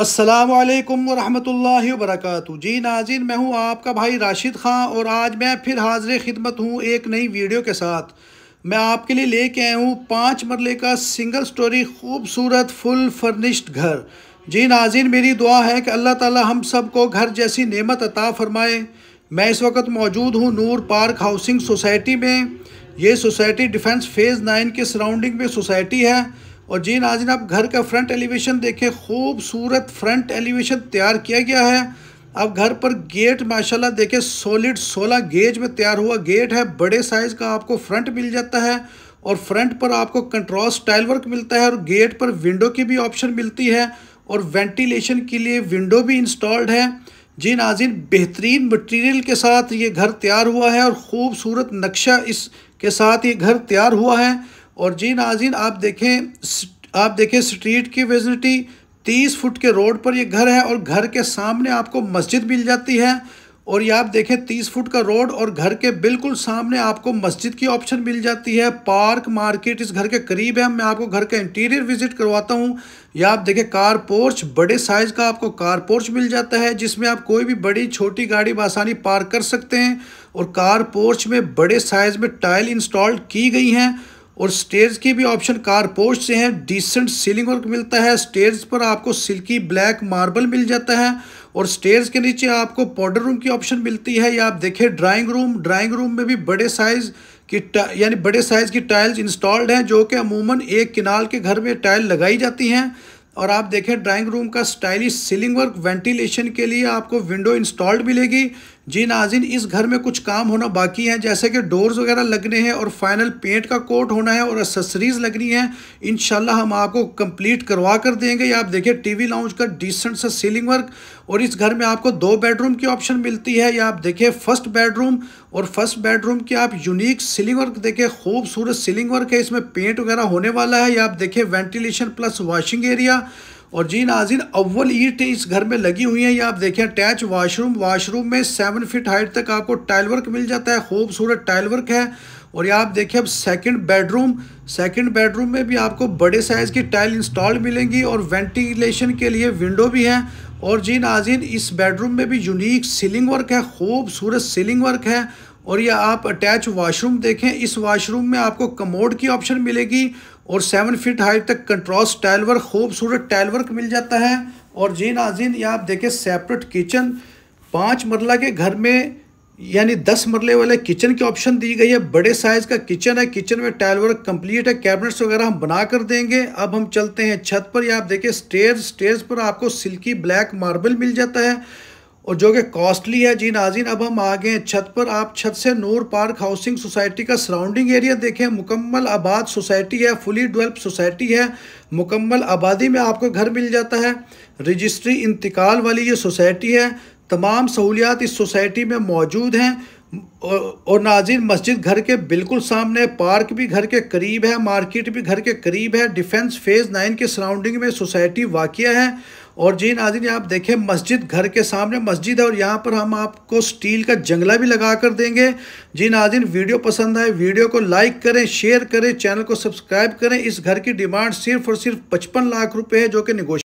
असलकम वरहमल वरक जी नाजिन मैं हूँ आपका भाई राशिद ख़ान और आज मैं फिर हाजिर खिदमत हूँ एक नई वीडियो के साथ मैं आपके लिए लेके आया हूँ पाँच मरले का सिंगल स्टोरी खूबसूरत फुल फर्निश्ड घर जी नाजिन मेरी दुआ है कि अल्लाह ताला हम सब को घर जैसी नेमत अता फ़रमाए मैं इस वक्त मौजूद हूँ नूर पार्क हाउसिंग सोसाइटी में ये सोसाइटी डिफेंस फेज़ नाइन के सराउंडिंग में सोसाइटी है और जी नाजिन आप घर का फ्रंट एलिवेशन देखें खूबसूरत फ्रंट एलिवेशन तैयार किया गया है अब घर पर गेट माशाल्लाह देखें सॉलिड 16 गेज में तैयार हुआ गेट है बड़े साइज़ का आपको फ्रंट मिल जाता है और फ्रंट पर आपको कंट्रोल स्टाइल वर्क मिलता है और गेट पर विंडो की भी ऑप्शन मिलती है और वेंटिलेशन के लिए विंडो भी इंस्टॉल्ड है जी नाजिन बेहतरीन मटेरियल के साथ ये घर तैयार हुआ है और ख़ूबसूरत नक्शा इस के साथ ये घर तैयार हुआ है और जी नाजीन आप देखें आप देखें स्ट्रीट की वेजनिटी तीस फुट के रोड पर ये घर है और घर के सामने आपको मस्जिद मिल जाती है और ये आप देखें तीस फुट का रोड और घर के बिल्कुल सामने आपको मस्जिद की ऑप्शन मिल जाती है पार्क मार्केट इस घर के करीब है मैं आपको घर का इंटीरियर विजिट करवाता हूँ या आप देखें कार पोर्च बड़े साइज़ का आपको कार पोर्च मिल जाता है जिसमें आप कोई भी बड़ी छोटी गाड़ी बसानी पार्क कर सकते हैं और कार पोर्च में बड़े साइज़ में टाइल इंस्टॉल की गई हैं और स्टेज की भी ऑप्शन कारपोस्ट से है डिसेंट सीलिंग वर्क मिलता है स्टेज पर आपको सिल्की ब्लैक मार्बल मिल जाता है और स्टेज के नीचे आपको पाउडर रूम की ऑप्शन मिलती है या आप देखें ड्राइंग रूम ड्राइंग रूम में भी बड़े साइज़ की यानी बड़े साइज़ की टाइल्स इंस्टॉल्ड हैं जो कि अमूमन एक किनाल के घर में टाइल लगाई जाती हैं और आप देखें ड्राइंग रूम का स्टाइलिश सीलिंग वर्क वेंटिलेशन के लिए आपको विंडो इंस्टॉल्ड मिलेगी जी नाजिन इस घर में कुछ काम होना बाकी है जैसे कि डोर्स वगैरह लगने हैं और फाइनल पेंट का कोट होना है और एसेसरीज लगनी है इन हम आपको कंप्लीट करवा कर देंगे या आप देखिए टीवी लाउंज का डिसेंट सा सीलिंग वर्क और इस घर में आपको दो बेडरूम की ऑप्शन मिलती है या आप देखिए फर्स्ट बेडरूम और फर्स्ट बेडरूम की आप यूनिक सीलिंग वर्क देखिए खूबसूरत सीलिंग वर्क है इसमें पेंट वगैरह होने वाला है या आप देखें वेंटिलेशन प्लस वॉशिंग एरिया और जी नाजिन अव्वल ईट इस घर में लगी हुई है ये आप देखें अटैच वाशरूम वाशरूम में सेवन फिट हाइट तक आपको टाइल वर्क मिल जाता है खूबसूरत टाइल वर्क है और ये आप देखें अब सेकंड बेडरूम सेकंड बेडरूम में भी आपको बड़े साइज़ की टाइल इंस्टॉल मिलेंगी और वेंटिलेशन के लिए विंडो भी है और जी नाजिन इस बेडरूम में भी यूनिक सीलिंग वर्क है खूबसूरत सीलिंग वर्क है और यह आप अटैच वाशरूम देखें इस वाशरूम में आपको कमोड की ऑप्शन मिलेगी और सेवन फीट हाइट तक कंट्रास्ट टाइल वर्क खूबसूरत टाइल वर्क मिल जाता है और जी नाजिन ये आप देखें सेपरेट किचन पाँच मरला के घर में यानी दस मरले वाले किचन की ऑप्शन दी गई है बड़े साइज़ का किचन है किचन में टाइल वर्क कंप्लीट है कैबिनेट्स वगैरह हम बना कर देंगे अब हम चलते हैं छत पर या आप देखें स्टेयर स्टेयर्स पर आपको सिल्की ब्लैक मार्बल मिल जाता है और जो कि कॉस्टली है जी नाजिन अब हम आ गए छत पर आप छत से नूर पार्क हाउसिंग सोसाइटी का सराउंडिंग एरिया देखें मुकम्मल आबाद सोसाइटी है फुली डेवलप सोसाइटी है मुकम्मल आबादी में आपको घर मिल जाता है रजिस्ट्री इंतकाल वाली ये सोसाइटी है तमाम सहूलियात इस सोसाइटी में मौजूद हैं और नाजिन मस्जिद घर के बिल्कुल सामने पार्क भी घर के करीब है मार्केट भी घर के करीब है डिफेंस फेज़ नाइन के सराउंडिंग में सोसाइटी वाक़ है और जी नाजिन आप देखें मस्जिद घर के सामने मस्जिद है और यहाँ पर हम आपको स्टील का जंगला भी लगा कर देंगे जी नाजिन वीडियो पसंद आए वीडियो को लाइक करें शेयर करें चैनल को सब्सक्राइब करें इस घर की डिमांड सिर्फ और सिर्फ पचपन लाख रुपये है जो कि निगोश